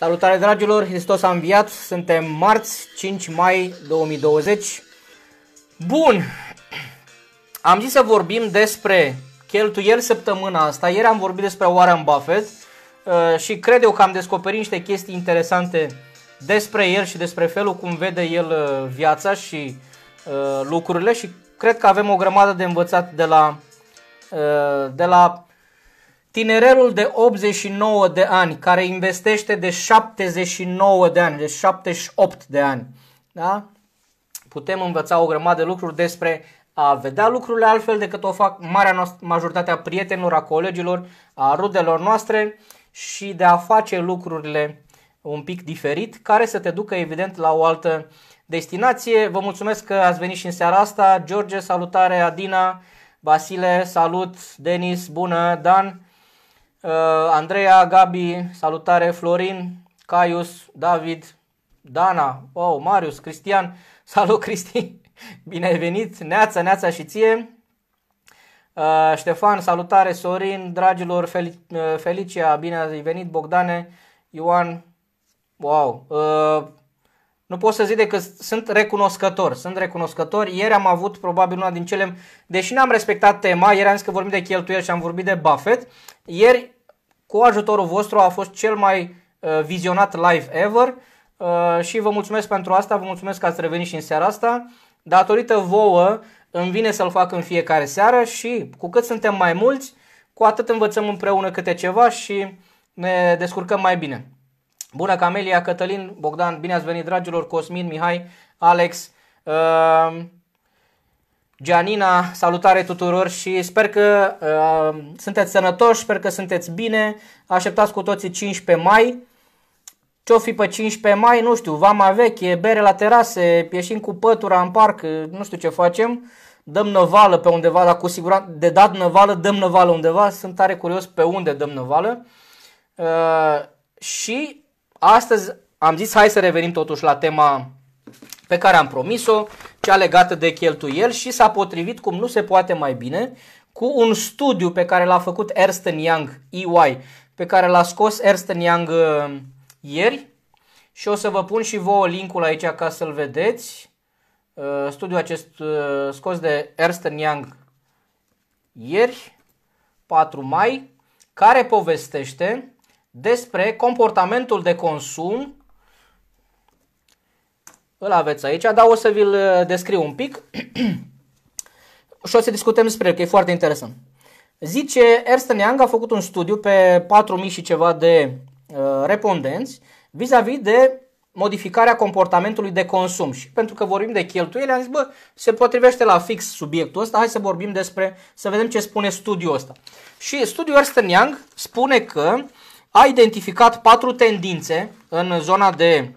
Salutare dragilor, Hristos a înviat, suntem marți 5 mai 2020. Bun, am zis să vorbim despre cheltuieli săptămâna asta. Ieri am vorbit despre Warren Buffett uh, și cred eu că am descoperit niște chestii interesante despre el și despre felul cum vede el uh, viața și uh, lucrurile și cred că avem o grămadă de învățat de la, de la tinerelul de 89 de ani care investește de 79 de ani, de 78 de ani, da? putem învăța o grămadă de lucruri despre a vedea lucrurile altfel decât o fac marea noastră, majoritatea prietenilor, a colegilor, a rudelor noastre și de a face lucrurile un pic diferit, care să te ducă evident la o altă destinație. Vă mulțumesc că ați venit și în seara asta. George, salutare, Adina, Basile, salut, Denis, bună, Dan. Uh, Andreea, Gabi, salutare, Florin, Caius, David, Dana, oh, Marius, Cristian, salut Cristi, bine ai venit, Neața, Neața și ție. Uh, Ștefan, salutare, Sorin, dragilor, Fel- uh, Felicia, bine ai venit, Bogdane, Ioan, wow, uh, nu pot să zic decât sunt recunoscător, sunt recunoscător. Ieri am avut probabil una din cele, deși n-am respectat tema, ieri am zis că vorbim de cheltuieli și am vorbit de Buffett, ieri cu ajutorul vostru a fost cel mai uh, vizionat live ever uh, și vă mulțumesc pentru asta, vă mulțumesc că ați revenit și în seara asta. Datorită vouă îmi vine să-l fac în fiecare seară și cu cât suntem mai mulți, cu atât învățăm împreună câte ceva și ne descurcăm mai bine. Bună Camelia, Cătălin, Bogdan, bine ați venit dragilor, Cosmin, Mihai, Alex, uh, Gianina, salutare tuturor și sper că uh, sunteți sănătoși, sper că sunteți bine. Așteptați cu toții 15 mai. Ce-o fi pe 15 mai, nu știu, vama veche, bere la terase, ieșim cu pătura în parc, nu știu ce facem. Dăm năvală pe undeva, dar cu siguranță de dat năvală, dăm năvală undeva. Sunt tare curios pe unde dăm năvală. Uh, și Astăzi am zis hai să revenim totuși la tema pe care am promis-o, cea legată de cheltuieli și s-a potrivit cum nu se poate mai bine cu un studiu pe care l-a făcut Ernst Young EY, pe care l-a scos Ernst Young uh, ieri și o să vă pun și vouă linkul aici ca să-l vedeți. Uh, studiul acest uh, scos de Ernst Young ieri, 4 mai, care povestește despre comportamentul de consum. Îl aveți aici, dar o să vi-l uh, descriu un pic și o să discutăm despre el, că e foarte interesant. Zice, Ernst Young a făcut un studiu pe 4.000 și ceva de uh, respondenți vis-a-vis de modificarea comportamentului de consum. Și pentru că vorbim de cheltuieli, am zis, bă, se potrivește la fix subiectul ăsta, hai să vorbim despre, să vedem ce spune studiul ăsta. Și studiul Ernst Young spune că a identificat patru tendințe în zona de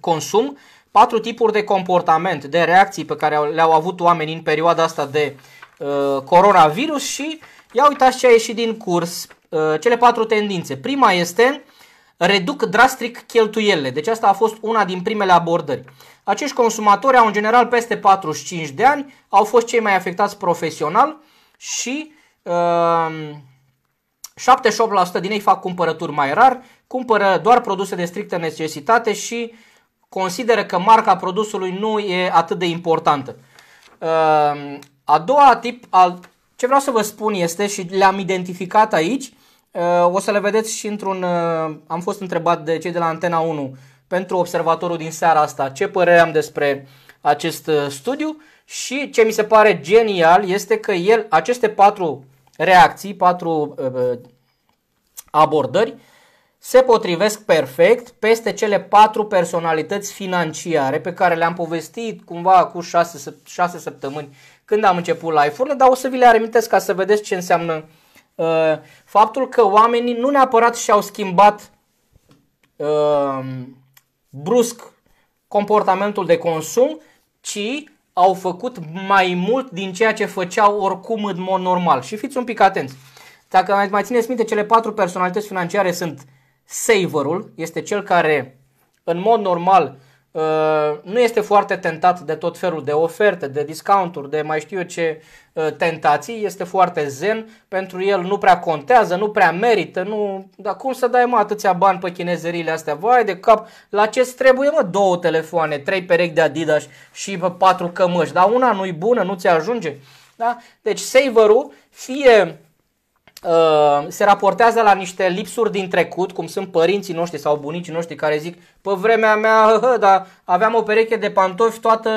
consum, patru tipuri de comportament, de reacții pe care le-au avut oamenii în perioada asta de uh, coronavirus și ia uitați ce a ieșit din curs, uh, cele patru tendințe. Prima este reduc drastic cheltuielile, deci asta a fost una din primele abordări. Acești consumatori au în general peste 45 de ani, au fost cei mai afectați profesional și uh, 78% din ei fac cumpărături mai rar, cumpără doar produse de strictă necesitate și consideră că marca produsului nu e atât de importantă. Ehm, a doua tip, ce vreau să vă spun este și le-am identificat aici, eh, o să le vedeți și într-un, eh, am fost întrebat de cei de la Antena 1 pentru observatorul din seara asta ce părere am despre acest eh, studiu și ce mi se pare genial este că el, aceste patru reacții, patru uh, uh, abordări se potrivesc perfect peste cele patru personalități financiare pe care le-am povestit cumva cu 6, 6 săptămâni când am început live-urile, dar o să vi le amintesc ca să vedeți ce înseamnă uh, faptul că oamenii nu neapărat și-au schimbat uh, brusc comportamentul de consum, ci au făcut mai mult din ceea ce făceau oricum în mod normal. Și fiți un pic atenți. Dacă mai țineți minte, cele patru personalități financiare sunt saverul, este cel care în mod normal Uh, nu este foarte tentat de tot felul de oferte, de discounturi, de mai știu eu ce uh, tentații, este foarte zen, pentru el nu prea contează, nu prea merită, nu... dar cum să dai mă atâția bani pe chinezerile astea, vai de cap, la ce trebuie mă două telefoane, trei perechi de Adidas și patru cămăși, dar una nu-i bună, nu ți ajunge? Da? Deci saver-ul fie Uh, se raportează la niște lipsuri din trecut, cum sunt părinții noștri sau bunicii noștri care zic, pe vremea mea, hă, hă, da, aveam o pereche de pantofi toată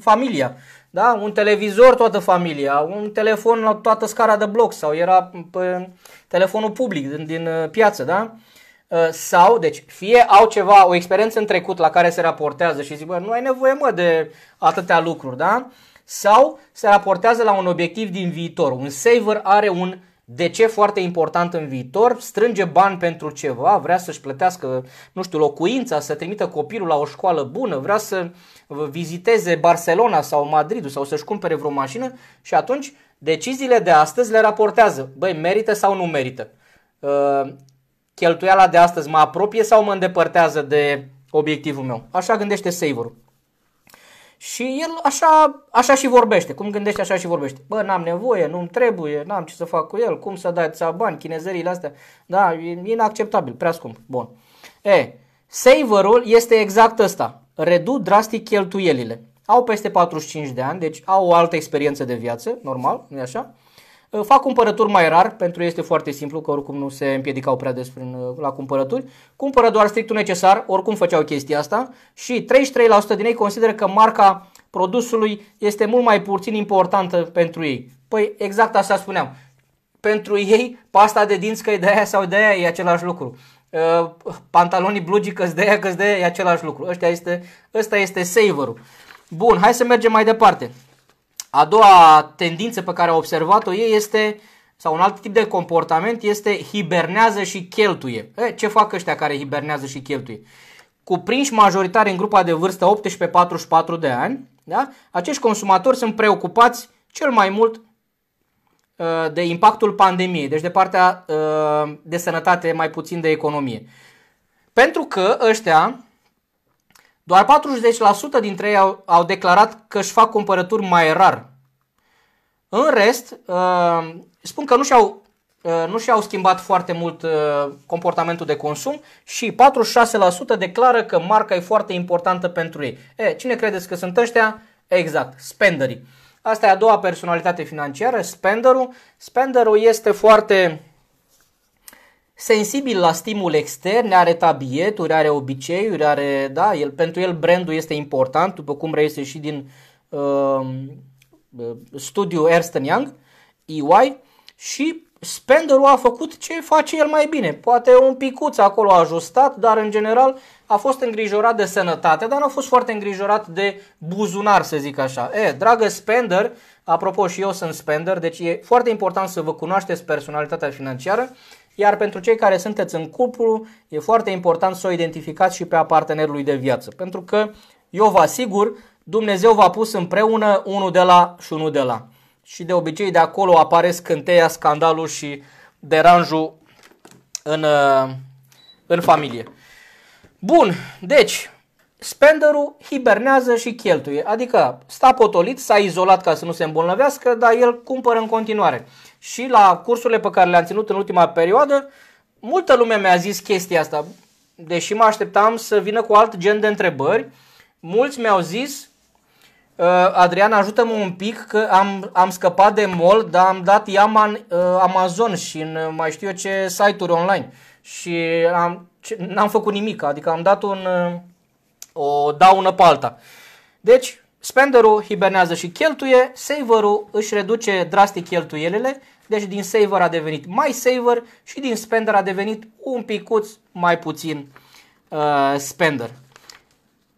familia. Da? Un televizor toată familia, un telefon la toată scara de bloc sau era pe telefonul public din, din uh, piață. Da? Uh, sau, deci, fie au ceva, o experiență în trecut la care se raportează și zic, bă, nu ai nevoie, mă, de atâtea lucruri, da? Sau se raportează la un obiectiv din viitor. Un saver are un uh, de ce foarte important în viitor? Strânge bani pentru ceva, vrea să-și plătească, nu știu, locuința, să trimită copilul la o școală bună, vrea să viziteze Barcelona sau Madridul sau să-și cumpere vreo mașină și atunci deciziile de astăzi le raportează. Băi, merită sau nu merită? Uh, cheltuiala de astăzi mă apropie sau mă îndepărtează de obiectivul meu? Așa gândește saver și el așa, așa și vorbește, cum gândește așa și vorbește. Bă, n-am nevoie, nu-mi trebuie, n-am ce să fac cu el, cum să dai ța bani, chinezările astea. Da, e inacceptabil, prea scump. Bun. E, saverul este exact ăsta. Redu drastic cheltuielile. Au peste 45 de ani, deci au o altă experiență de viață, normal, nu așa? Fac cumpărături mai rar, pentru că este foarte simplu, că oricum nu se împiedicau prea des prin, uh, la cumpărături. Cumpără doar strictul necesar, oricum făceau chestia asta și 33% din ei consideră că marca produsului este mult mai puțin importantă pentru ei. Păi exact asta spuneam. Pentru ei, pasta de dinți că e de aia sau de aia e același lucru. Uh, pantalonii blugi că de aia că de aia e același lucru. Ăsta este, ăsta este saverul. Bun, hai să mergem mai departe. A doua tendință pe care a observat-o ei este, sau un alt tip de comportament, este hibernează și cheltuie. E, ce fac ăștia care hibernează și cheltuie? Cuprinși majoritar în grupa de vârstă 18-44 de ani, da? acești consumatori sunt preocupați cel mai mult ă, de impactul pandemiei, deci de partea ă, de sănătate, mai puțin de economie. Pentru că ăștia doar 40% dintre ei au, au declarat că își fac cumpărături mai rar. În rest, uh, spun că nu și-au, uh, nu și-au schimbat foarte mult uh, comportamentul de consum și 46% declară că marca e foarte importantă pentru ei. E, cine credeți că sunt ăștia? Exact, spenderii. Asta e a doua personalitate financiară, spenderul. Spenderul este foarte sensibil la stimul extern, are tabieturi, are obiceiuri, are, da, el, pentru el brandul este important, după cum reiese și din um, uh, studiu Ernst Young, EY, și Spenderul a făcut ce face el mai bine. Poate un picuț acolo a ajustat, dar în general a fost îngrijorat de sănătate, dar nu a fost foarte îngrijorat de buzunar, să zic așa. E, dragă Spender, apropo și eu sunt Spender, deci e foarte important să vă cunoașteți personalitatea financiară, iar pentru cei care sunteți în cuplu, e foarte important să o identificați și pe a partenerului de viață. Pentru că, eu vă asigur, Dumnezeu v-a pus împreună unul de la și unul de la. Și de obicei de acolo apare scânteia, scandalul și deranjul în, uh, în familie. Bun, deci, spenderul hibernează și cheltuie, adică sta potolit, s-a izolat ca să nu se îmbolnăvească, dar el cumpără în continuare și la cursurile pe care le-am ținut în ultima perioadă, multă lume mi-a zis chestia asta. Deși mă așteptam să vină cu alt gen de întrebări, mulți mi-au zis uh, Adrian, ajută-mă un pic că am, am scăpat de mol, dar am dat iama în uh, Amazon și în uh, mai știu eu ce site-uri online. Și am, n-am făcut nimic, adică am dat un, o daună pe alta. Deci, spenderul hibernează și cheltuie, saverul își reduce drastic cheltuielile deci din saver a devenit mai saver și din spender a devenit un picuț mai puțin uh, spender.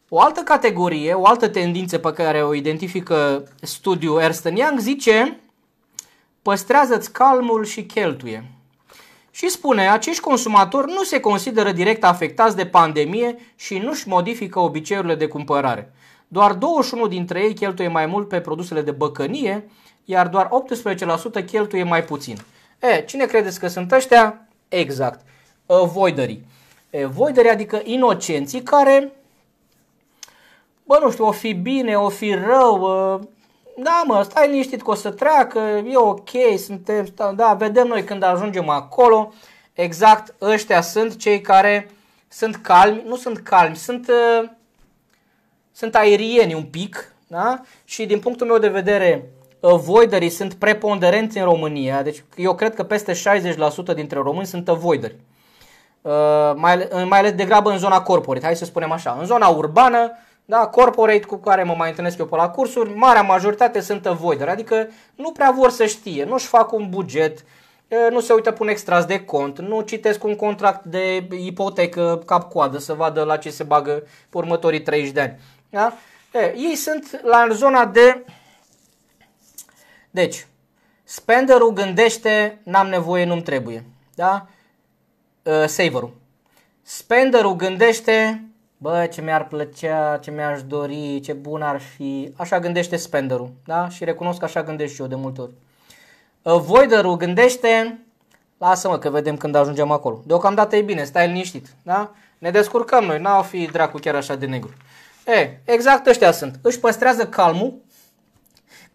O altă categorie, o altă tendință pe care o identifică studiul Ernst Young zice păstrează-ți calmul și cheltuie. Și spune, acești consumatori nu se consideră direct afectați de pandemie și nu-și modifică obiceiurile de cumpărare. Doar 21 dintre ei cheltuie mai mult pe produsele de băcănie, iar doar 18% cheltuie mai puțin. E, cine credeți că sunt ăștia? Exact, voidării. E, voidării adică inocenții care, bă, nu știu, o fi bine, o fi rău, da mă, stai liniștit că o să treacă, e ok, suntem, da, da, vedem noi când ajungem acolo. Exact, ăștia sunt cei care sunt calmi, nu sunt calmi, sunt, sunt aerieni un pic, da? Și din punctul meu de vedere, avoiderii sunt preponderenți în România, deci eu cred că peste 60% dintre români sunt avoideri. Uh, mai, uh, mai ales degrabă în zona corporate, hai să spunem așa. În zona urbană, da, corporate cu care mă mai întâlnesc eu pe la cursuri, marea majoritate sunt avoideri, adică nu prea vor să știe, nu-și fac un buget, uh, nu se uită pun extras de cont, nu citesc un contract de ipotecă cap-coadă să vadă la ce se bagă pe următorii 30 de ani. Da? E, ei sunt la zona de deci, spenderul gândește, n-am nevoie, nu-mi trebuie. Da? Uh, saverul. Spenderul gândește, bă, ce mi-ar plăcea, ce mi-aș dori, ce bun ar fi. Așa gândește spenderul, da? Și recunosc că așa gândesc și eu de multe ori. Uh, voiderul gândește, lasă-mă că vedem când ajungem acolo. Deocamdată e bine, stai liniștit, da? Ne descurcăm noi, n-au fi dracu chiar așa de negru. E, exact ăștia sunt. Își păstrează calmul,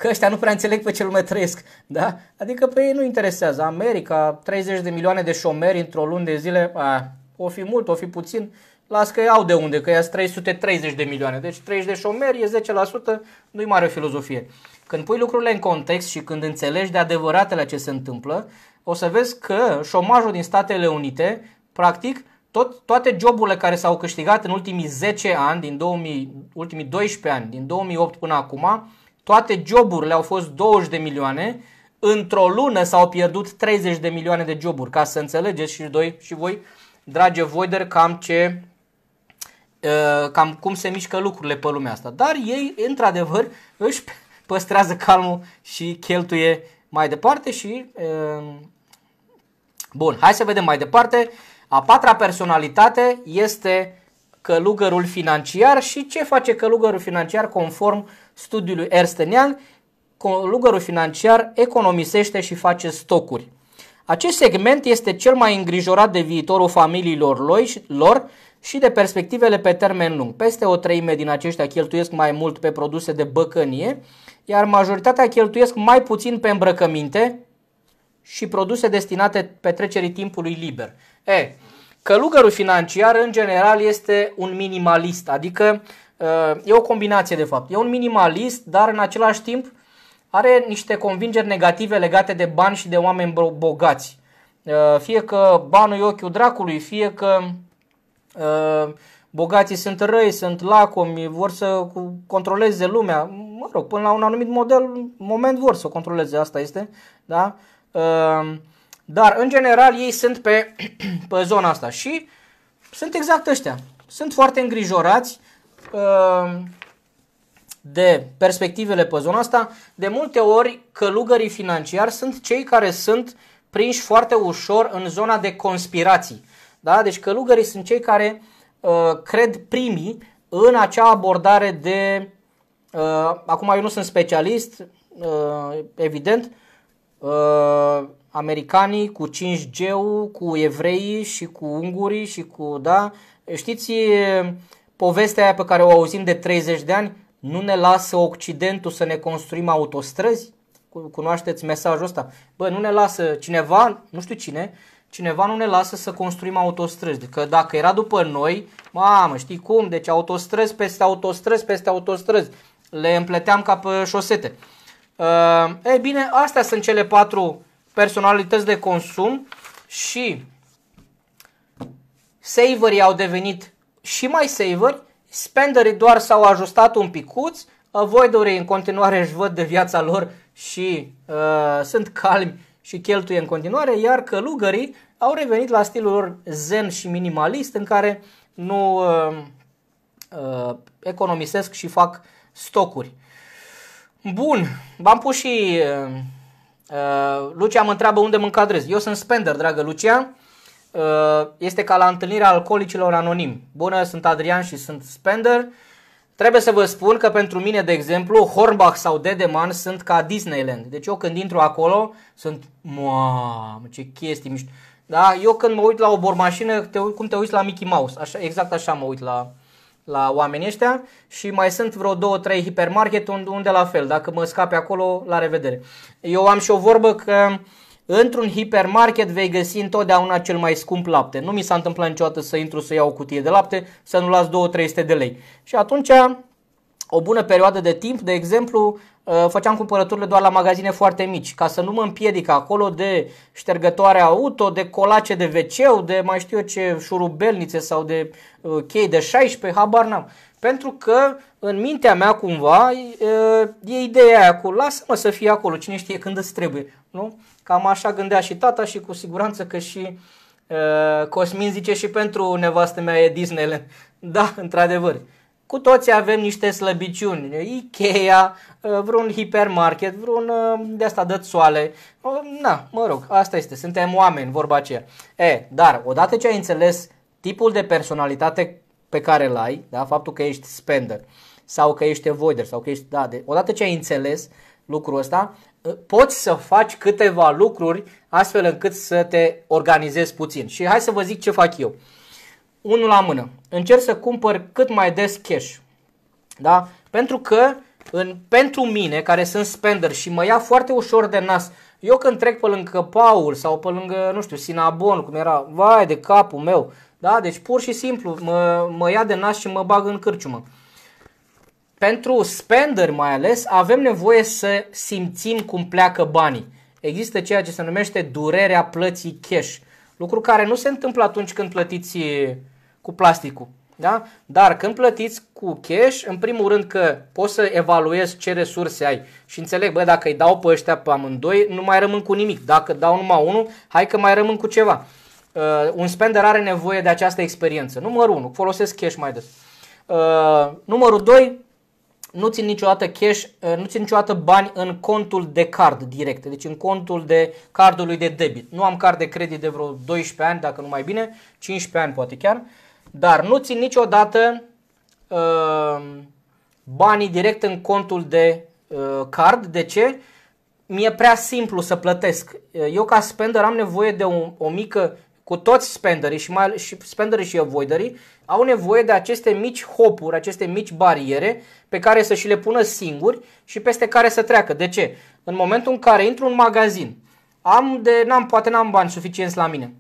că ăștia nu prea înțeleg pe ce lume trăiesc, da? Adică pe păi, ei nu interesează. America, 30 de milioane de șomeri într-o lună de zile, a, o fi mult, o fi puțin, las că au de unde, că ia 330 de milioane. Deci 30 de șomeri e 10%, nu-i mare o filozofie. Când pui lucrurile în context și când înțelegi de adevăratele ce se întâmplă, o să vezi că șomajul din Statele Unite, practic, tot, toate joburile care s-au câștigat în ultimii 10 ani, din 2000, ultimii 12 ani, din 2008 până acum, toate joburile au fost 20 de milioane, într-o lună s-au pierdut 30 de milioane de joburi, ca să înțelegeți și, doi, și voi, dragi voider, cam ce ă, cam cum se mișcă lucrurile pe lumea asta. Dar ei, într-adevăr, își păstrează calmul și cheltuie mai departe și... Ă, bun, hai să vedem mai departe. A patra personalitate este călugărul financiar și ce face călugărul financiar conform studiului Erstenian? Călugărul financiar economisește și face stocuri. Acest segment este cel mai îngrijorat de viitorul familiilor lor și de perspectivele pe termen lung. Peste o treime din aceștia cheltuiesc mai mult pe produse de băcănie, iar majoritatea cheltuiesc mai puțin pe îmbrăcăminte și produse destinate petrecerii timpului liber. E, Călugărul financiar, în general, este un minimalist, adică uh, e o combinație, de fapt. E un minimalist, dar în același timp are niște convingeri negative legate de bani și de oameni bogați. Uh, fie că banul e ochiul dracului, fie că uh, bogații sunt răi, sunt lacomi, vor să controleze lumea. Mă rog, până la un anumit model, moment vor să o controleze, asta este. Da? Uh, dar, în general, ei sunt pe, pe zona asta și sunt exact ăștia. Sunt foarte îngrijorați uh, de perspectivele pe zona asta. De multe ori, călugării financiari sunt cei care sunt prinși foarte ușor în zona de conspirații. Da? Deci călugării sunt cei care uh, cred primii în acea abordare de... Uh, acum eu nu sunt specialist, uh, evident, uh, americanii cu 5G-ul, cu evreii și cu ungurii și cu, da, știți povestea aia pe care o auzim de 30 de ani? Nu ne lasă Occidentul să ne construim autostrăzi? Cunoașteți mesajul ăsta? Bă, nu ne lasă cineva, nu știu cine, cineva nu ne lasă să construim autostrăzi. Că dacă era după noi, mamă, știi cum? Deci autostrăzi peste autostrăzi peste autostrăzi. Le împleteam ca pe șosete. Uh, ei bine, astea sunt cele patru personalități de consum și saverii au devenit și mai saveri, spenderii doar s-au ajustat un picuț, avoidorii în continuare își văd de viața lor și uh, sunt calmi și cheltuie în continuare, iar călugării au revenit la stilul lor zen și minimalist în care nu uh, uh, economisesc și fac stocuri. Bun, v-am pus și uh, Uh, Lucia mă întreabă unde mă încadrez. Eu sunt spender, dragă Lucia. Uh, este ca la întâlnirea alcoolicilor anonimi. Bună, sunt Adrian și sunt spender. Trebuie să vă spun că pentru mine, de exemplu, Hornbach sau Dedeman sunt ca Disneyland. Deci eu când intru acolo sunt, mamă, ce chestii mișto. Da, eu când mă uit la o bormașină, te, cum te uiți la Mickey Mouse, așa, exact așa mă uit la, la oamenii ăștia și mai sunt vreo două, trei hipermarket unde la fel, dacă mă scape acolo, la revedere. Eu am și o vorbă că într-un hipermarket vei găsi întotdeauna cel mai scump lapte. Nu mi s-a întâmplat niciodată să intru să iau o cutie de lapte, să nu las 2-300 de lei. Și atunci o bună perioadă de timp, de exemplu, uh, făceam cumpărăturile doar la magazine foarte mici, ca să nu mă împiedic acolo de ștergătoare auto, de colace de wc de mai știu eu ce șurubelnițe sau de uh, chei de 16, habar n-am. Pentru că în mintea mea cumva uh, e ideea aia cu lasă-mă să fie acolo, cine știe când îți trebuie. Nu? Cam așa gândea și tata și cu siguranță că și Cosmin zice și pentru nevastă mea e Disneyland. Da, într-adevăr. Cu toți avem niște slăbiciuni, Ikea, uh, vreun hipermarket, vreun uh, de asta dă soale. Uh, na, mă rog, asta este, suntem oameni, vorba aceea. E, dar odată ce ai înțeles tipul de personalitate pe care îl ai, da, faptul că ești spender sau că ești avoider sau că ești, da, de, odată ce ai înțeles lucrul ăsta, poți să faci câteva lucruri astfel încât să te organizezi puțin. Și hai să vă zic ce fac eu unul la mână. Încerc să cumpăr cât mai des cash. Da? Pentru că în, pentru mine, care sunt spender și mă ia foarte ușor de nas, eu când trec pe lângă Paul sau pe lângă, nu știu, Sinabon, cum era, vai de capul meu, da? Deci pur și simplu mă, mă ia de nas și mă bag în cârciumă. Pentru spender mai ales avem nevoie să simțim cum pleacă banii. Există ceea ce se numește durerea plății cash. Lucru care nu se întâmplă atunci când plătiți cu plasticul. Da? Dar când plătiți cu cash, în primul rând că poți să evaluezi ce resurse ai și înțeleg, bă, dacă îi dau pe ăștia pe amândoi, nu mai rămân cu nimic. Dacă dau numai unul, hai că mai rămân cu ceva. Uh, un spender are nevoie de această experiență. Numărul 1, folosesc cash mai des. Uh, numărul 2, nu țin niciodată cash, uh, nu țin niciodată bani în contul de card direct, deci în contul de cardului de debit. Nu am card de credit de vreo 12 ani, dacă nu mai bine, 15 ani poate chiar. Uh, dar nu țin niciodată uh, banii direct în contul de uh, card. De ce? Mi-e prea simplu să plătesc. Uh, eu ca spender am nevoie de o, o mică, cu toți spenderii și, mai, și spenderii și avoiderii, au nevoie de aceste mici hopuri, aceste mici bariere pe care să și le pună singuri și peste care să treacă. De ce? În momentul în care intru în magazin, am de, n-am, poate n-am bani suficienți la mine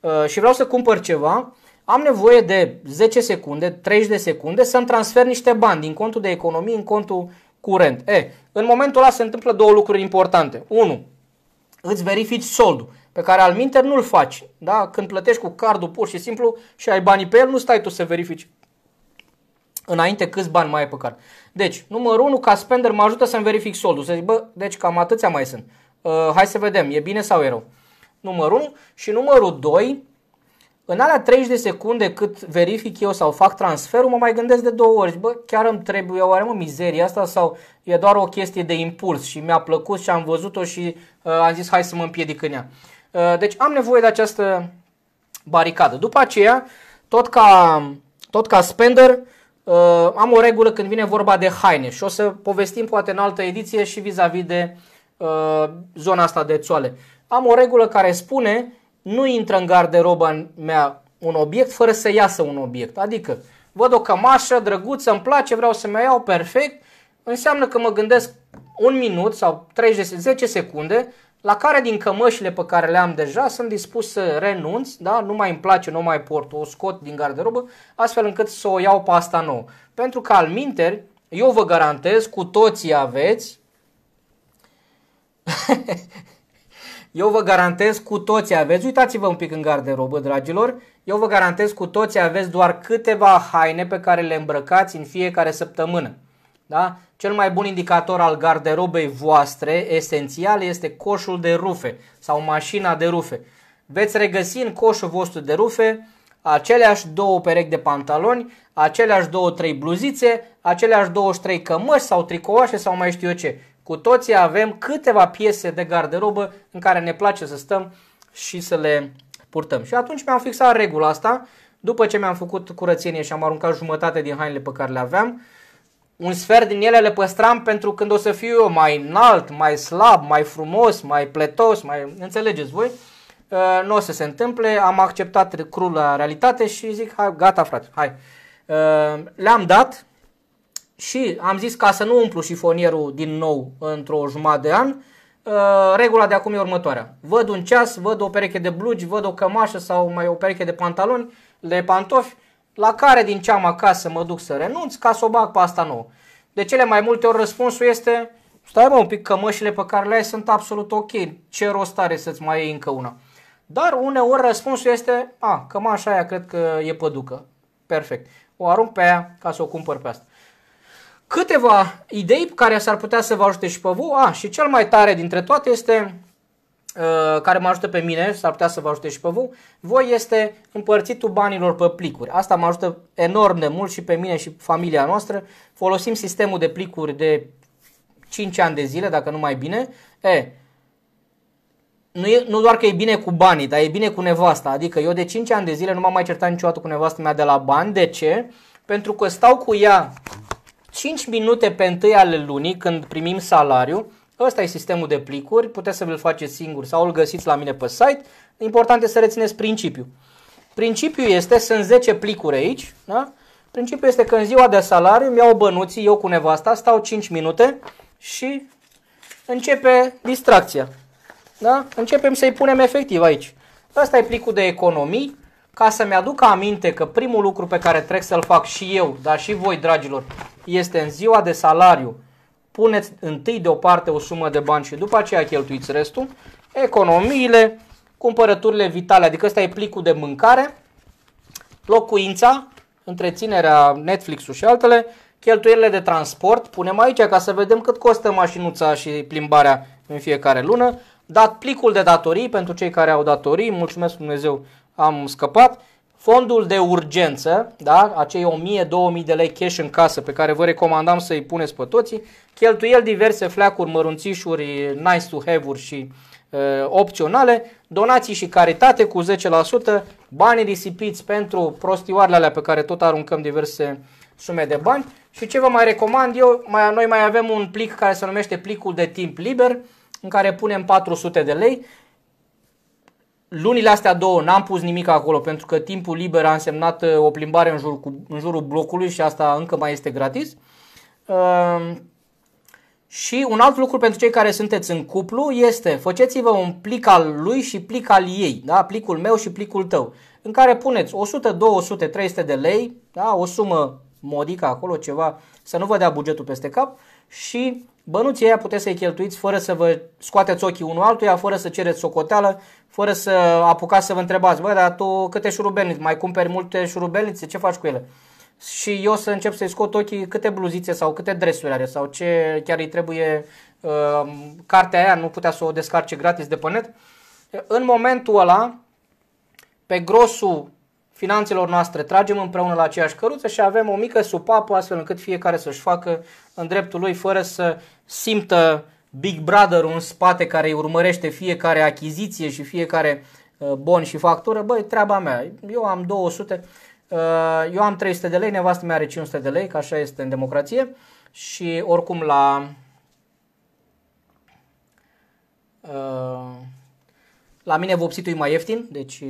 uh, și vreau să cumpăr ceva, am nevoie de 10 secunde, 30 de secunde să-mi transfer niște bani din contul de economie în contul curent. E, în momentul ăla se întâmplă două lucruri importante. 1. Îți verifici soldul pe care al minter nu-l faci. Da? Când plătești cu cardul pur și simplu și ai banii pe el, nu stai tu să verifici înainte câți bani mai ai pe card. Deci, numărul 1, ca spender mă ajută să-mi verific soldul. Să zic, bă, deci cam atâția mai sunt. Uh, hai să vedem, e bine sau e rău. Numărul 1 și numărul 2, în alea 30 de secunde cât verific eu sau fac transferul, mă mai gândesc de două ori. Bă, chiar îmi trebuie oare mă mizeria asta sau e doar o chestie de impuls și mi-a plăcut și am văzut-o și uh, am zis hai să mă împiedic în ea. Uh, deci am nevoie de această baricadă. După aceea, tot ca, tot ca spender, uh, am o regulă când vine vorba de haine și o să povestim poate în altă ediție și vis-a-vis de uh, zona asta de țoale. Am o regulă care spune nu intră în garderoba mea un obiect fără să iasă un obiect. Adică văd o cămașă drăguță, îmi place, vreau să mi iau perfect, înseamnă că mă gândesc un minut sau 30, 10 secunde la care din cămășile pe care le am deja sunt dispus să renunț, da? nu mai îmi place, nu mai port, o scot din garderobă, astfel încât să o iau pe asta nouă. Pentru că al minteri, eu vă garantez, cu toții aveți Eu vă garantez cu toți aveți, uitați-vă un pic în garderobă, dragilor, eu vă garantez cu toți aveți doar câteva haine pe care le îmbrăcați în fiecare săptămână. Da? Cel mai bun indicator al garderobei voastre esențial este coșul de rufe sau mașina de rufe. Veți regăsi în coșul vostru de rufe aceleași două perechi de pantaloni, aceleași două trei bluzițe, aceleași două-trei cămăși sau tricoașe sau mai știu eu ce. Cu toții avem câteva piese de garderobă în care ne place să stăm și să le purtăm. Și atunci mi-am fixat regula asta. După ce mi-am făcut curățenie și am aruncat jumătate din hainele pe care le aveam, un sfert din ele le păstram pentru când o să fiu eu mai înalt, mai slab, mai frumos, mai pletos, mai... Înțelegeți voi? Uh, nu o să se întâmple, am acceptat crul la realitate și zic, hai, gata frate, hai. Uh, le-am dat, și am zis ca să nu umplu șifonierul din nou într-o jumătate de an, Uh, regula de acum e următoarea. Văd un ceas, văd o pereche de blugi, văd o cămașă sau mai o pereche de pantaloni, de pantofi, la care din ce am acasă mă duc să renunț ca să o bag pe asta nouă. De cele mai multe ori răspunsul este, stai mă un pic, cămășile pe care le ai sunt absolut ok, ce rost are să-ți mai iei încă una. Dar uneori răspunsul este, a, cămașa aia cred că e păducă. Perfect. O arunc pe aia ca să o cumpăr pe asta câteva idei care s-ar putea să vă ajute și pe voi. A, și cel mai tare dintre toate este, uh, care mă ajută pe mine, s-ar putea să vă ajute și pe voi, voi este împărțitul banilor pe plicuri. Asta mă ajută enorm de mult și pe mine și familia noastră. Folosim sistemul de plicuri de 5 ani de zile, dacă nu mai bine. E, nu, e, nu doar că e bine cu banii, dar e bine cu nevasta. Adică eu de 5 ani de zile nu m-am mai certat niciodată cu nevasta mea de la bani. De ce? Pentru că stau cu ea 5 minute pe întâi ale lunii, când primim salariu, ăsta e sistemul de plicuri, puteți să vi-l faceți singur sau îl găsiți la mine pe site. Important este să rețineți principiul. Principiul este, sunt 10 plicuri aici, da? Principiul este că în ziua de salariu îmi iau bănuții, eu cu nevasta, stau 5 minute și începe distracția. Da? Începem să-i punem efectiv aici. Ăsta e plicul de economii, ca să-mi aduc aminte că primul lucru pe care trebuie să-l fac și eu, dar și voi, dragilor, este în ziua de salariu. Puneți întâi deoparte o sumă de bani și după aceea cheltuiți restul. Economiile, cumpărăturile vitale, adică ăsta e plicul de mâncare, locuința, întreținerea Netflix-ul și altele, cheltuielile de transport, punem aici ca să vedem cât costă mașinuța și plimbarea în fiecare lună, dat plicul de datorii pentru cei care au datorii, mulțumesc Dumnezeu am scăpat, Fondul de urgență, da, acei 1000-2000 de lei cash în casă pe care vă recomandam să-i puneți pe toții, cheltuiel diverse, fleacuri, mărunțișuri, nice to have-uri și uh, opționale, donații și caritate cu 10%, banii risipiți pentru prostioarele alea pe care tot aruncăm diverse sume de bani și ce vă mai recomand eu, mai, noi mai avem un plic care se numește plicul de timp liber în care punem 400 de lei lunile astea două n-am pus nimic acolo pentru că timpul liber a însemnat uh, o plimbare în, jur, cu, în jurul blocului și asta încă mai este gratis. Uh, și un alt lucru pentru cei care sunteți în cuplu este, faceți-vă un plic al lui și plic al ei, da? plicul meu și plicul tău, în care puneți 100, 200, 300 de lei, da? o sumă modică acolo, ceva, să nu vă dea bugetul peste cap, și bănuții aia puteți să-i cheltuiți fără să vă scoateți ochii unul altuia, fără să cereți socoteală, fără să apucați să vă întrebați, bă, dar tu câte șurubelnițe, mai cumperi multe șurubelnițe, ce faci cu ele? Și eu să încep să-i scot ochii câte bluzițe sau câte dresuri are sau ce chiar îi trebuie uh, cartea aia, nu putea să o descarce gratis de pe net. În momentul ăla, pe grosul finanțelor noastre, tragem împreună la aceeași căruță și avem o mică supapă astfel încât fiecare să-și facă în dreptul lui fără să simtă Big brother în spate care îi urmărește fiecare achiziție și fiecare uh, bon și factură, băi, treaba mea, eu am 200, uh, eu am 300 de lei, nevastă mea are 500 de lei, că așa este în democrație și oricum la uh, la mine vopsitul e mai ieftin, deci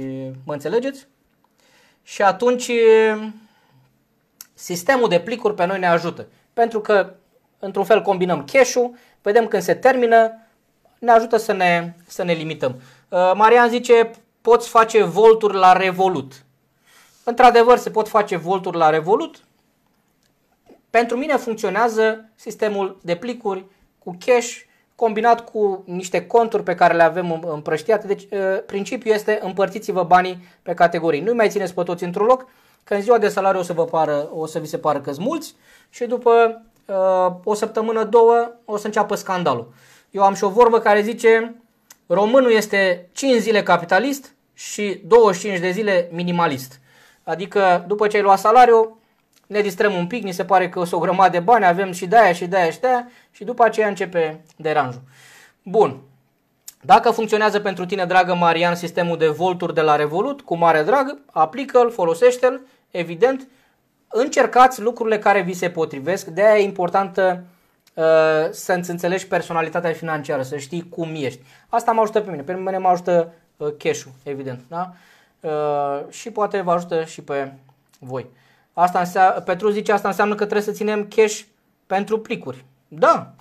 mă înțelegeți? Și atunci sistemul de plicuri pe noi ne ajută. Pentru că, într-un fel, combinăm cache-ul, vedem când se termină, ne ajută să ne, să ne limităm. Uh, Marian zice, poți face volturi la Revolut. Într-adevăr, se pot face volturi la Revolut. Pentru mine funcționează sistemul de plicuri cu cache combinat cu niște conturi pe care le avem împrăștiate. Deci, uh, principiul este împărțiți-vă banii pe categorii. Nu-i mai țineți pe toți într-un loc, că în ziua de salariu o să, vă pară, o să vi se pară că mulți și după uh, o săptămână, două, o să înceapă scandalul. Eu am și o vorbă care zice, românul este 5 zile capitalist și 25 de zile minimalist. Adică, după ce ai luat salariu, ne distrăm un pic, ni se pare că o să o grămadă de bani, avem și de aia și de aia și de aia și după aceea începe deranjul. Bun. Dacă funcționează pentru tine, dragă Marian, sistemul de volturi de la Revolut, cu mare drag, aplică-l, folosește-l, evident. Încercați lucrurile care vi se potrivesc, de aia e importantă uh, să-ți înțelegi personalitatea financiară, să știi cum ești. Asta mă ajută pe mine, pe mine mă ajută uh, cash-ul, evident, da? Uh, și poate vă ajută și pe voi. Asta înseamnă, Petru zice asta înseamnă că trebuie să ținem cash pentru plicuri. Da.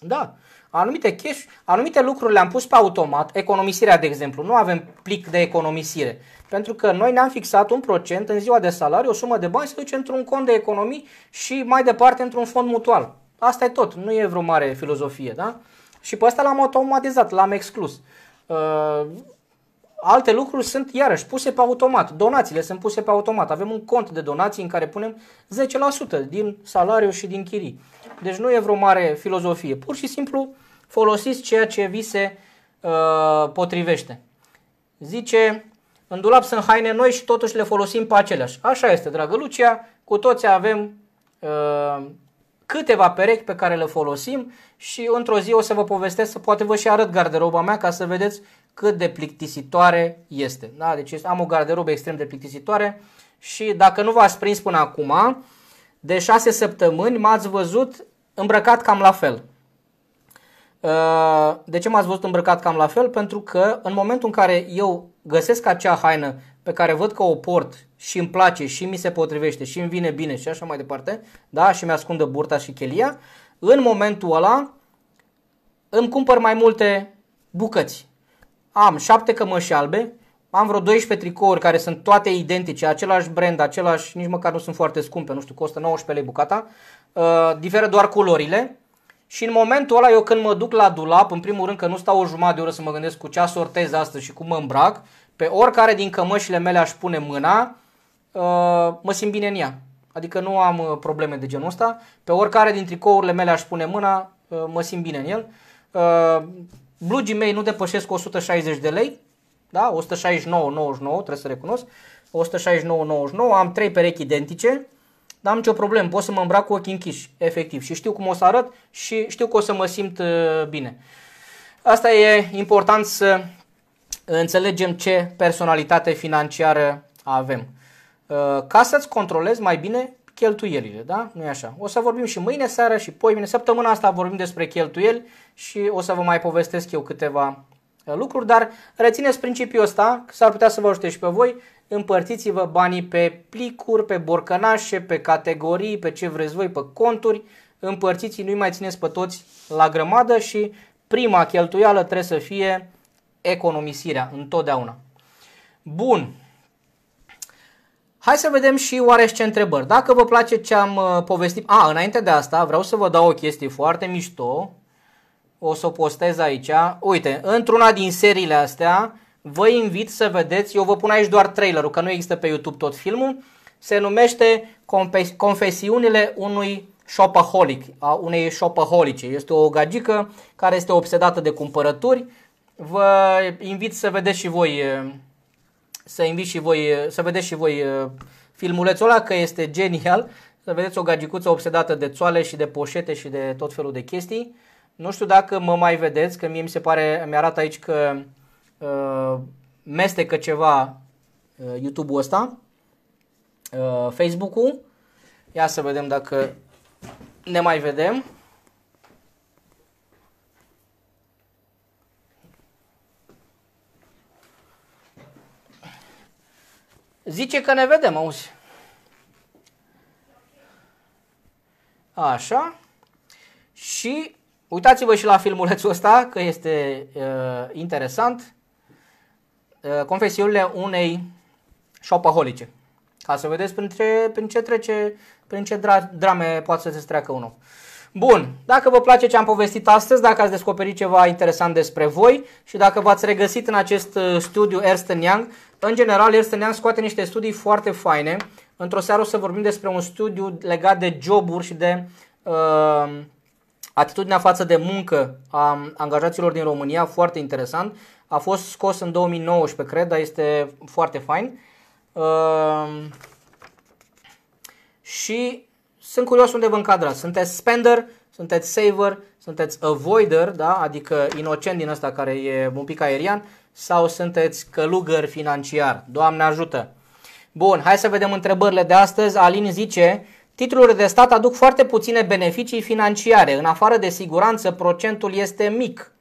Da. Anumite, cash, anumite lucruri le-am pus pe automat, economisirea de exemplu, nu avem plic de economisire, pentru că noi ne-am fixat un procent în ziua de salariu, o sumă de bani se duce într-un cont de economii și mai departe într-un fond mutual. Asta e tot, nu e vreo mare filozofie, da? Și pe asta l-am automatizat, l-am exclus. Uh, alte lucruri sunt iarăși puse pe automat. Donațiile sunt puse pe automat. Avem un cont de donații în care punem 10% din salariu și din chirii. Deci nu e vreo mare filozofie. Pur și simplu folosiți ceea ce vi se uh, potrivește. Zice, în dulap sunt haine noi și totuși le folosim pe aceleași. Așa este, dragă Lucia, cu toți avem uh, câteva perechi pe care le folosim și într-o zi o să vă povestesc, să poate vă și arăt garderoba mea ca să vedeți cât de plictisitoare este. Da? Deci am o garderobă extrem de plictisitoare și dacă nu v-ați prins până acum, de 6 săptămâni m-ați văzut îmbrăcat cam la fel. Uh, de ce m-ați văzut îmbrăcat cam la fel? Pentru că în momentul în care eu găsesc acea haină pe care văd că o port și îmi place și mi se potrivește și îmi vine bine și așa mai departe, da, și mi-ascundă burta și chelia, în momentul ăla îmi cumpăr mai multe bucăți. Am șapte cămăși albe, am vreo 12 tricouri care sunt toate identice, același brand, același, nici măcar nu sunt foarte scumpe, nu știu, costă 19 lei bucata, uh, diferă doar culorile. Și în momentul ăla eu când mă duc la dulap, în primul rând că nu stau o jumătate de oră să mă gândesc cu ce sortez astăzi și cum mă îmbrac, pe oricare din cămășile mele aș pune mâna, uh, mă simt bine în ea. Adică nu am uh, probleme de genul ăsta. Pe oricare din tricourile mele aș pune mâna, uh, mă simt bine în el. Uh, blugii mei nu depășesc 160 de lei, da? 169,99, trebuie să recunosc, 169,99, am trei perechi identice, dar am nicio problemă, pot să mă îmbrac cu ochii închiși, efectiv, și știu cum o să arăt și știu că o să mă simt uh, bine. Asta e important să înțelegem ce personalitate financiară avem. Uh, ca să-ți controlezi mai bine cheltuielile, da? nu e așa. O să vorbim și mâine seară și poi mine. Săptămâna asta vorbim despre cheltuieli și o să vă mai povestesc eu câteva Uh, lucruri, dar rețineți principiul ăsta, că s-ar putea să vă ajute și pe voi, împărțiți-vă banii pe plicuri, pe borcănașe, pe categorii, pe ce vreți voi, pe conturi, împărțiți nu-i mai țineți pe toți la grămadă și prima cheltuială trebuie să fie economisirea, întotdeauna. Bun, Hai să vedem și oareși ce întrebări. Dacă vă place ce am uh, povestit... A, înainte de asta vreau să vă dau o chestie foarte mișto o să o postez aici. Uite, într-una din seriile astea, vă invit să vedeți, eu vă pun aici doar trailerul, că nu există pe YouTube tot filmul, se numește Confesiunile unui shopaholic, a unei shopaholice. Este o gagică care este obsedată de cumpărături. Vă invit să vedeți și voi să invit și voi să vedeți și voi filmulețul ăla că este genial. Să vedeți o gagicuță obsedată de țoale și de poșete și de tot felul de chestii. Nu știu dacă mă mai vedeți, că mie mi se pare, mi-arată aici că uh, mestecă ceva uh, YouTube-ul ăsta, uh, Facebook-ul. Ia să vedem dacă ne mai vedem. Zice că ne vedem, auzi. Așa. Și Uitați-vă și la filmulețul ăsta, că este uh, interesant. Uh, confesiunile unei șopaholice. Ca să vedeți prin ce, prin ce trece, prin ce dra- drame poate să se treacă unul. Bun, dacă vă place ce am povestit astăzi, dacă ați descoperit ceva interesant despre voi și dacă v-ați regăsit în acest uh, studiu Ernst Young, în general Ernst Young scoate niște studii foarte faine. Într-o seară o să vorbim despre un studiu legat de joburi și de uh, Atitudinea față de muncă a angajaților din România, foarte interesant, a fost scos în 2019, cred, dar este foarte fain. Uh, și sunt curios unde vă încadrați. Sunteți spender, sunteți saver, sunteți avoider, da? adică inocent din ăsta care e un pic aerian, sau sunteți călugăr financiar. Doamne ajută! Bun, hai să vedem întrebările de astăzi. Alin zice, Titlurile de stat aduc foarte puține beneficii financiare. În afară de siguranță, procentul este mic.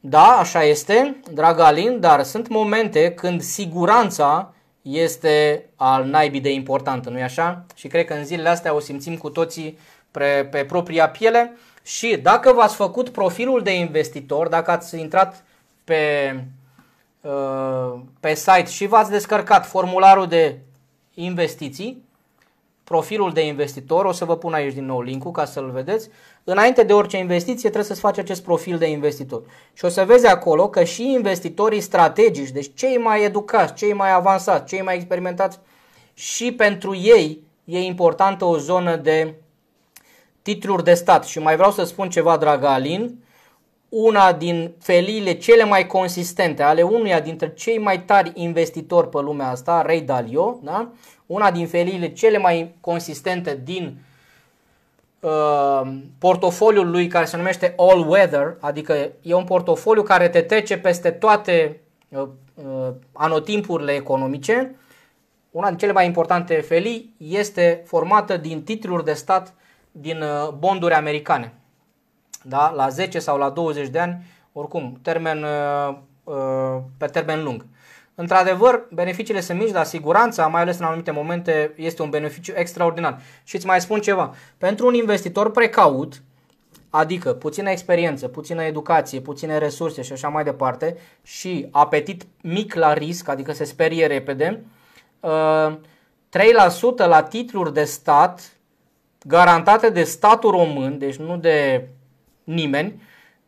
Da, așa este, dragă Alin, dar sunt momente când siguranța este al naibii de importantă, nu-i așa? Și cred că în zilele astea o simțim cu toții pe, pe propria piele. Și dacă v-ați făcut profilul de investitor, dacă ați intrat pe, uh, pe site și v-ați descărcat formularul de investiții, profilul de investitor, o să vă pun aici din nou linkul ca să-l vedeți, înainte de orice investiție trebuie să-ți faci acest profil de investitor. Și o să vezi acolo că și investitorii strategici, deci cei mai educați, cei mai avansați, cei mai experimentați, și pentru ei e importantă o zonă de titluri de stat. Și mai vreau să spun ceva, dragă Alin, una din feliile cele mai consistente ale unuia dintre cei mai tari investitori pe lumea asta, Ray Dalio, da? una din feliile cele mai consistente din uh, portofoliul lui care se numește All Weather, adică e un portofoliu care te trece peste toate uh, uh, anotimpurile economice. Una din cele mai importante felii este formată din titluri de stat din uh, bonduri americane. Da? La 10 sau la 20 de ani, oricum, termen, uh, uh, pe termen lung. Într-adevăr, beneficiile sunt mici, dar siguranța, mai ales în anumite momente, este un beneficiu extraordinar. Și îți mai spun ceva. Pentru un investitor precaut, adică puțină experiență, puțină educație, puține resurse și așa mai departe, și apetit mic la risc, adică se sperie repede, 3% uh, la titluri de stat garantate de statul român, deci nu de nimeni,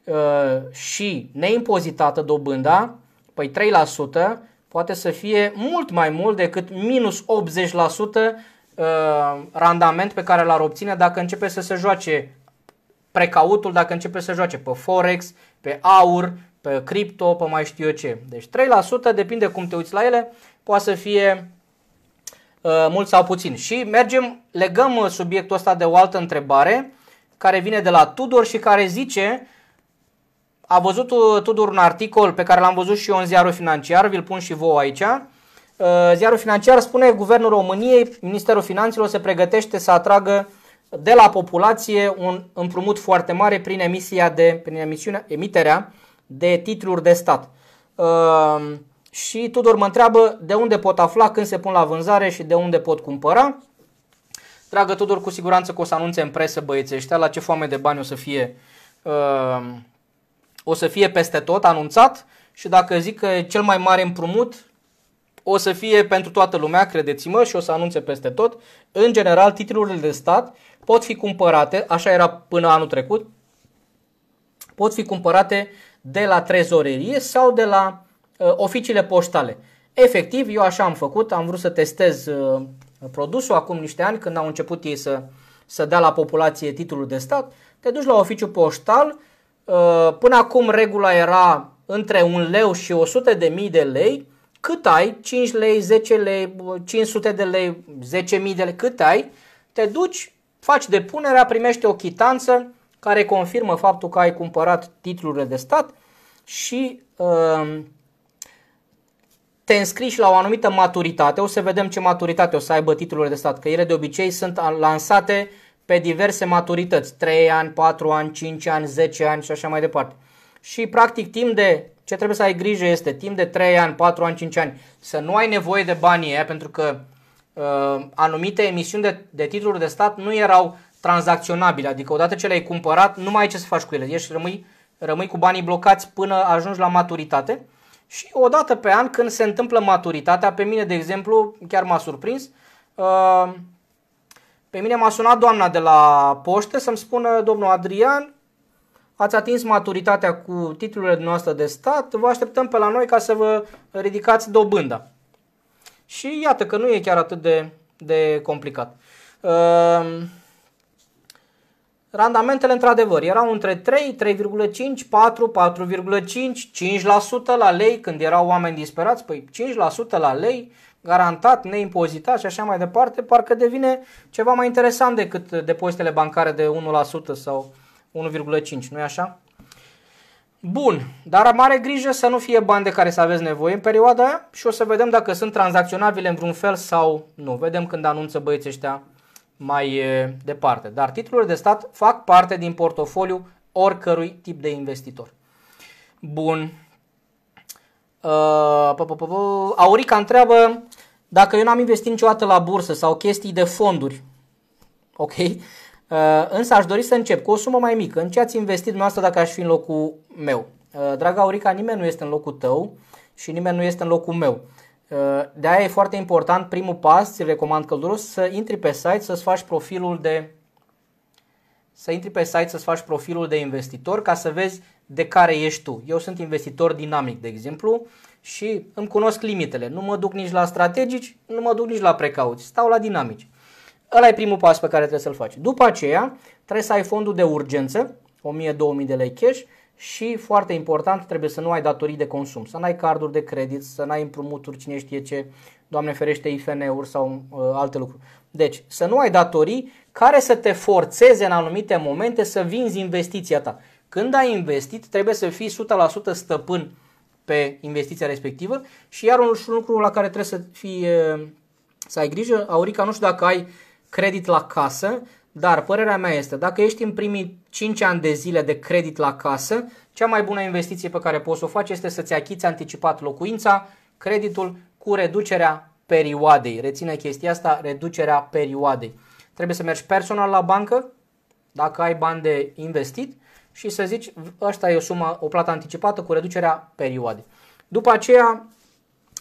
uh, și neimpozitată dobânda, păi 3%, poate să fie mult mai mult decât minus 80% uh, randament pe care l-ar obține dacă începe să se joace precautul, dacă începe să joace pe Forex, pe aur, pe cripto, pe mai știu eu ce. Deci 3% depinde cum te uiți la ele, poate să fie uh, mult sau puțin. Și mergem, legăm uh, subiectul ăsta de o altă întrebare care vine de la Tudor și care zice a văzut uh, Tudor un articol pe care l-am văzut și eu în ziarul financiar, vi-l pun și vouă aici. Uh, ziarul financiar spune Guvernul României, Ministerul Finanțelor se pregătește să atragă de la populație un împrumut foarte mare prin, emisia de, prin emisiunea, emiterea de titluri de stat. Uh, și Tudor mă întreabă de unde pot afla când se pun la vânzare și de unde pot cumpăra. Dragă Tudor, cu siguranță că o să anunțe în presă băieții ăștia la ce foame de bani o să fie uh, o să fie peste tot anunțat și dacă zic că e cel mai mare împrumut, o să fie pentru toată lumea, credeți-mă, și o să anunțe peste tot. În general, titlurile de stat pot fi cumpărate, așa era până anul trecut, pot fi cumpărate de la trezorerie sau de la uh, oficiile poștale. Efectiv, eu așa am făcut, am vrut să testez uh, produsul acum niște ani, când au început ei să, să dea la populație titlul de stat, te duci la oficiul poștal, Uh, până acum regula era între un leu și 100 de mii de lei, cât ai, 5 lei, 10 lei, 500 de lei, 10 mii de lei, cât ai, te duci, faci depunerea, primești o chitanță care confirmă faptul că ai cumpărat titlurile de stat și uh, te înscrii la o anumită maturitate, o să vedem ce maturitate o să aibă titlurile de stat, că ele de obicei sunt lansate uh, pe diverse maturități, 3 ani, 4 ani, 5 ani, 10 ani și așa mai departe. Și practic timp de, ce trebuie să ai grijă este timp de 3 ani, 4 ani, 5 ani, să nu ai nevoie de banii aia pentru că uh, anumite emisiuni de, de titluri de stat nu erau tranzacționabile, adică odată ce le-ai cumpărat nu mai ai ce să faci cu ele, ești rămâi, rămâi cu banii blocați până ajungi la maturitate și odată pe an când se întâmplă maturitatea, pe mine de exemplu chiar m-a surprins, uh, pe mine m-a sunat doamna de la poștă să-mi spună, domnul Adrian, ați atins maturitatea cu titlurile noastre de stat, vă așteptăm pe la noi ca să vă ridicați dobânda. Și iată că nu e chiar atât de, de complicat. Uh, randamentele, într-adevăr, erau între 3, 3,5, 4, 4,5, 5% la lei, când erau oameni disperați, păi 5% la lei, garantat, neimpozitat și așa mai departe, parcă devine ceva mai interesant decât depozitele bancare de 1% sau 1,5%, nu-i așa? Bun, dar mare grijă să nu fie bani de care să aveți nevoie în perioada aia și o să vedem dacă sunt tranzacționabile în vreun fel sau nu. Vedem când anunță băieții ăștia mai departe. Dar titlurile de stat fac parte din portofoliu oricărui tip de investitor. Bun, Uh, Aurica întreabă dacă eu n-am investit niciodată la bursă sau chestii de fonduri. Ok? Uh, însă aș dori să încep cu o sumă mai mică. În ce ați investit dumneavoastră dacă aș fi în locul meu? Uh, draga Aurica, nimeni nu este în locul tău și nimeni nu este în locul meu. Uh, de aia e foarte important, primul pas, ți recomand călduros, să intri pe site, să-ți faci profilul de să intri pe site, să-ți faci profilul de investitor ca să vezi de care ești tu. Eu sunt investitor dinamic, de exemplu, și îmi cunosc limitele. Nu mă duc nici la strategici, nu mă duc nici la precauți, stau la dinamici. Ăla e primul pas pe care trebuie să-l faci. După aceea, trebuie să ai fondul de urgență, 1000-2000 de lei cash și, foarte important, trebuie să nu ai datorii de consum, să n-ai carduri de credit, să n-ai împrumuturi, cine știe ce, Doamne ferește, IFN-uri sau uh, alte lucruri. Deci, să nu ai datorii care să te forțeze în anumite momente să vinzi investiția ta. Când ai investit, trebuie să fii 100% stăpân pe investiția respectivă și iar un lucru la care trebuie să fii, să ai grijă, Aurica, nu știu dacă ai credit la casă, dar părerea mea este, dacă ești în primii 5 ani de zile de credit la casă, cea mai bună investiție pe care poți să o faci este să-ți achiți anticipat locuința, creditul cu reducerea perioadei. Reține chestia asta, reducerea perioadei. Trebuie să mergi personal la bancă, dacă ai bani de investit, și să zici asta e o sumă, o plată anticipată cu reducerea perioadei. După aceea,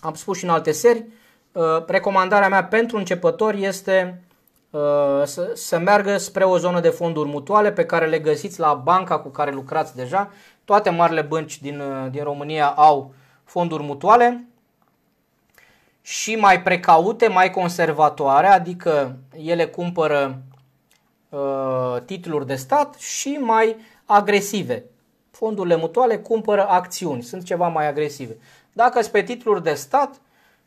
am spus și în alte seri, uh, recomandarea mea pentru începători este uh, să, să meargă spre o zonă de fonduri mutuale pe care le găsiți la banca cu care lucrați deja. Toate marile bănci din, uh, din România au fonduri mutuale și mai precaute, mai conservatoare, adică ele cumpără uh, titluri de stat și mai agresive. Fondurile mutuale cumpără acțiuni, sunt ceva mai agresive. Dacă sunt pe titluri de stat,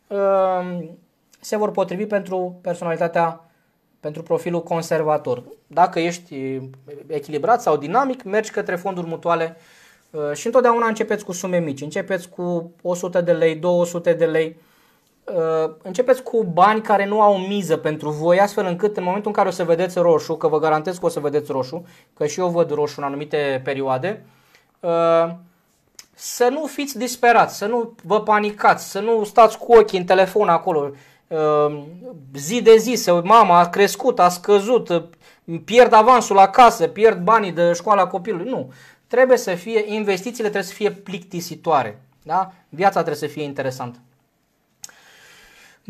um, se vor potrivi pentru personalitatea, pentru profilul conservator. Dacă ești uh, echilibrat sau dinamic, mergi către fonduri mutuale uh, și întotdeauna începeți cu sume mici. Începeți cu 100 de lei, 200 de lei, Uh, începeți cu bani care nu au miză pentru voi, astfel încât în momentul în care o să vedeți roșu, că vă garantez că o să vedeți roșu, că și eu văd roșu în anumite perioade, uh, să nu fiți disperați, să nu vă panicați, să nu stați cu ochii în telefon acolo, uh, zi de zi, să mama a crescut, a scăzut, pierd avansul la casă, pierd banii de școala copilului. Nu, trebuie să fie, investițiile trebuie să fie plictisitoare. Da? Viața trebuie să fie interesantă.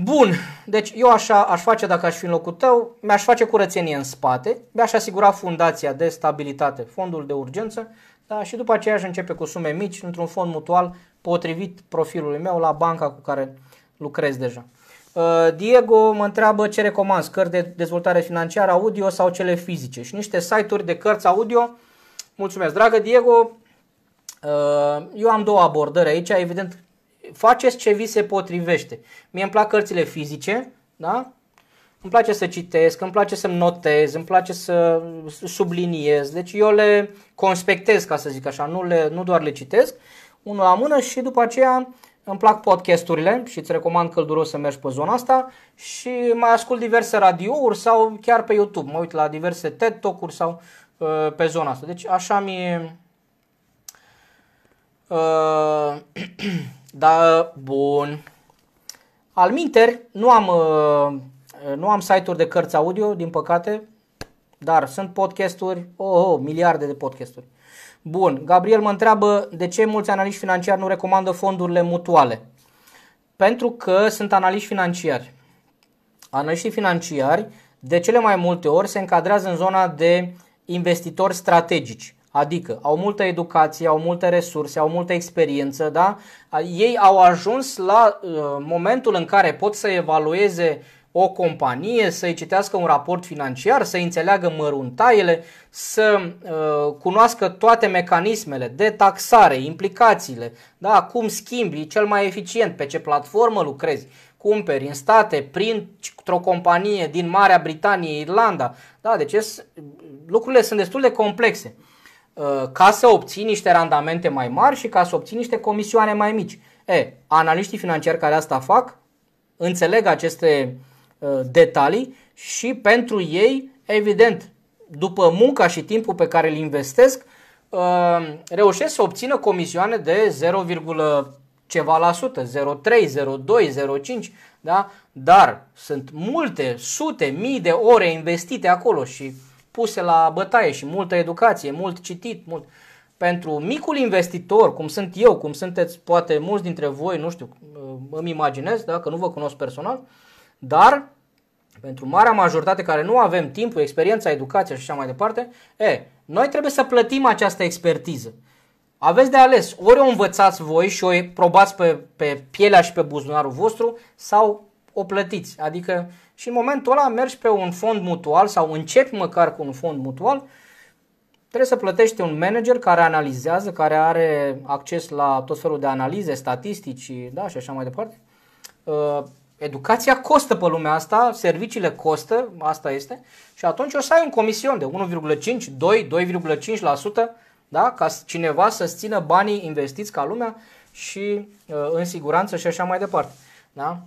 Bun, deci eu așa aș face dacă aș fi în locul tău, mi-aș face curățenie în spate, mi-aș asigura fundația de stabilitate, fondul de urgență, da, și după aceea aș începe cu sume mici într-un fond mutual potrivit profilului meu la banca cu care lucrez deja. Uh, Diego mă întreabă ce recomand, cărți de dezvoltare financiară audio sau cele fizice și niște site-uri de cărți audio. Mulțumesc, dragă Diego! Uh, eu am două abordări aici, evident faceți ce vi se potrivește. Mie îmi plac cărțile fizice, da? Îmi place să citesc, îmi place să-mi notez, îmi place să subliniez. Deci eu le conspectez, ca să zic așa, nu, le, nu doar le citesc, unul la mână și după aceea îmi plac podcasturile și îți recomand călduros să mergi pe zona asta și mai ascult diverse radiouri sau chiar pe YouTube. Mă uit la diverse TED Talk-uri sau uh, pe zona asta. Deci așa mi uh, Da, bun. Alminter, nu am, uh, nu am site-uri de cărți audio, din păcate, dar sunt podcasturi, oh, oh, miliarde de podcasturi. Bun, Gabriel mă întreabă de ce mulți analiști financiari nu recomandă fondurile mutuale. Pentru că sunt analiști financiari. Analiștii financiari de cele mai multe ori se încadrează în zona de investitori strategici. Adică au multă educație, au multe resurse, au multă experiență, da? Ei au ajuns la uh, momentul în care pot să evalueze o companie, să-i citească un raport financiar, să înțeleagă măruntaiele, să uh, cunoască toate mecanismele de taxare, implicațiile, da? cum schimbi cel mai eficient, pe ce platformă lucrezi, cumperi în state, printr-o companie din Marea Britanie, Irlanda. Da? Deci lucrurile sunt destul de complexe. Uh, ca să obții niște randamente mai mari și ca să obții niște comisioane mai mici. E, analiștii financiari care asta fac înțeleg aceste uh, detalii și pentru ei, evident, după munca și timpul pe care îl investesc, uh, reușesc să obțină comisioane de 0, ceva la sută, 0,3, 0,2, 0,5, da? dar sunt multe, sute, mii de ore investite acolo și puse la bătaie și multă educație, mult citit, mult... Pentru micul investitor, cum sunt eu, cum sunteți poate mulți dintre voi, nu știu, uh, îmi imaginez, da, că nu vă cunosc personal, dar pentru marea majoritate care nu avem timpul, experiența, educația și așa mai departe, e, noi trebuie să plătim această expertiză. Aveți de ales, ori o învățați voi și o probați pe, pe pielea și pe buzunarul vostru sau o plătiți. Adică și în momentul ăla mergi pe un fond mutual sau începi măcar cu un fond mutual, trebuie să plătești un manager care analizează, care are acces la tot felul de analize, statistici da, și așa mai departe. Uh, educația costă pe lumea asta, serviciile costă, asta este, și atunci o să ai un comision de 1,5, 2, 2,5%, da? ca cineva să-ți țină banii investiți ca lumea și uh, în siguranță și așa mai departe. Da?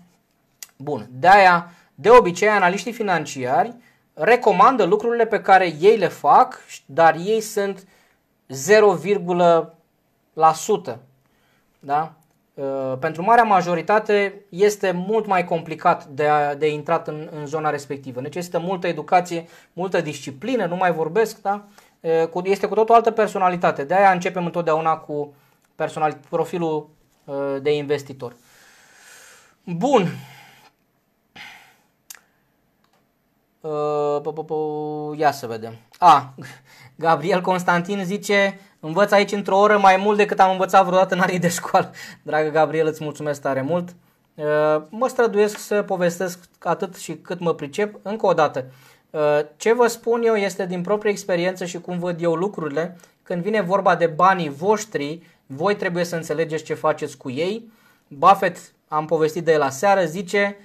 Bun, de-aia de obicei, analiștii financiari recomandă lucrurile pe care ei le fac, dar ei sunt 0,1%. Da? Uh, pentru marea majoritate este mult mai complicat de, a, de intrat în, în zona respectivă. Necesită deci multă educație, multă disciplină, nu mai vorbesc, da? Uh, este cu tot o altă personalitate. De aia începem întotdeauna cu personal, profilul uh, de investitor. Bun, Uh, ia să vedem. A, Gabriel Constantin zice, învăț aici într-o oră mai mult decât am învățat vreodată în anii de școală. Dragă Gabriel, îți mulțumesc tare mult. Uh, mă străduiesc să povestesc atât și cât mă pricep. Încă o dată, uh, ce vă spun eu este din proprie experiență și cum văd eu lucrurile. Când vine vorba de banii voștri, voi trebuie să înțelegeți ce faceți cu ei. Buffett, am povestit de el aseară, zice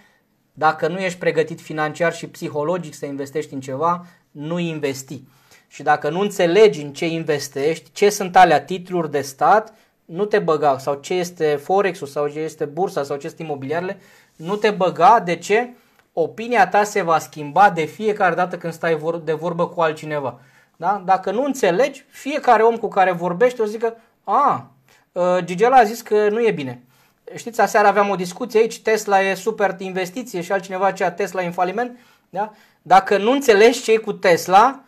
dacă nu ești pregătit financiar și psihologic să investești în ceva, nu investi. Și dacă nu înțelegi în ce investești, ce sunt alea titluri de stat, nu te băga, sau ce este forex sau ce este bursa, sau ce este imobiliarele, nu te băga. De ce? Opinia ta se va schimba de fiecare dată când stai de vorbă cu altcineva. Da? Dacă nu înțelegi, fiecare om cu care vorbești o zică, a, ah, uh, Gigela a zis că nu e bine știți, aseară aveam o discuție aici, Tesla e super investiție și altcineva cea Tesla e în faliment. Da? Dacă nu înțelegi ce e cu Tesla,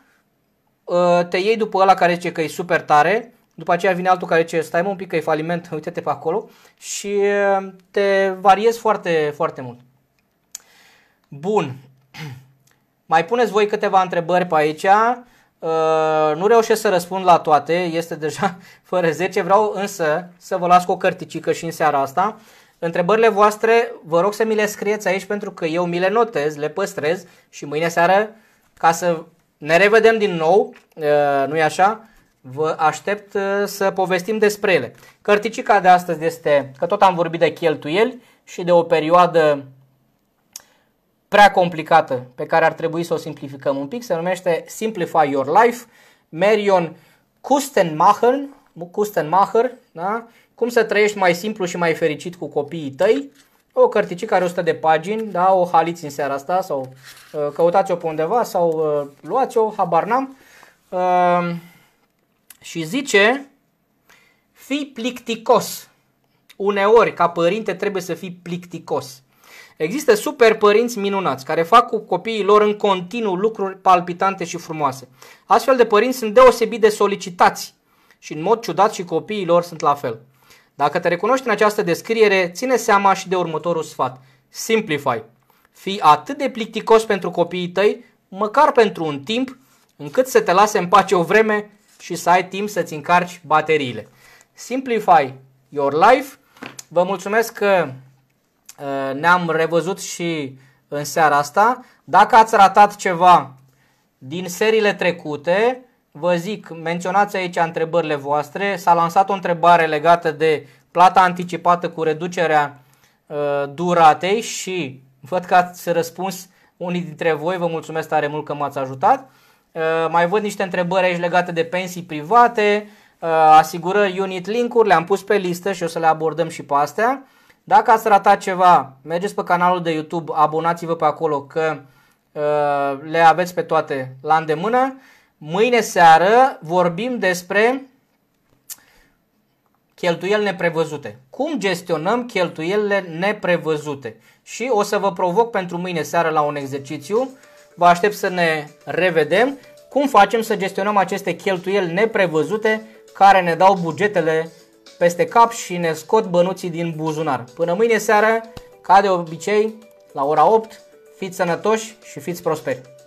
uh, te iei după ăla care zice că e super tare, după aceea vine altul care zice stai mă un pic că e faliment, uite-te pe acolo și uh, te variezi foarte, foarte mult. Bun. Mai puneți voi câteva întrebări pe aici. Uh, nu reușesc să răspund la toate, este deja fără 10, vreau însă să vă las cu o cărticică și în seara asta. Întrebările voastre vă rog să mi le scrieți aici pentru că eu mi le notez, le păstrez și mâine seară ca să ne revedem din nou, uh, nu e așa? Vă aștept uh, să povestim despre ele. Cărticica de astăzi este că tot am vorbit de cheltuieli și de o perioadă prea complicată pe care ar trebui să o simplificăm un pic. Se numește Simplify Your Life, Marion Kustenmacher, Kustenmacher da? cum să trăiești mai simplu și mai fericit cu copiii tăi. O cărticică are 100 de pagini, da? o haliți în seara asta sau uh, căutați-o pe undeva sau uh, luați-o, habar n-am. Uh, și zice, fii plicticos. Uneori, ca părinte, trebuie să fii plicticos. Există super părinți minunați care fac cu copiii lor în continuu lucruri palpitante și frumoase. Astfel de părinți sunt deosebit de solicitați și în mod ciudat și copiii lor sunt la fel. Dacă te recunoști în această descriere, ține seama și de următorul sfat. Simplify. Fii atât de plicticos pentru copiii tăi, măcar pentru un timp, încât să te lase în pace o vreme și să ai timp să-ți încarci bateriile. Simplify your life. Vă mulțumesc că Eh, ne-am revăzut și în seara asta. Dacă ați ratat ceva din seriile trecute, vă zic, menționați aici întrebările voastre. S-a lansat o întrebare legată de plata anticipată cu reducerea eh, duratei și văd că ați răspuns unii dintre voi, vă mulțumesc tare mult că m-ați ajutat. Eh, mai văd niște întrebări aici legate de pensii private, asigurări unit link-uri, le-am pus pe listă și o să le abordăm și pe astea. Dacă ați ratat ceva, mergeți pe canalul de YouTube, abonați-vă pe acolo că uh, le aveți pe toate la îndemână. Mâine seară vorbim despre cheltuieli neprevăzute. Cum gestionăm cheltuielile neprevăzute? Și o să vă provoc pentru mâine seară la un exercițiu. Vă aștept să ne revedem. Cum facem să gestionăm aceste cheltuieli neprevăzute care ne dau bugetele peste cap și ne scot bănuții din buzunar. Până mâine seară, ca de obicei, la ora 8, fiți sănătoși și fiți prosperi!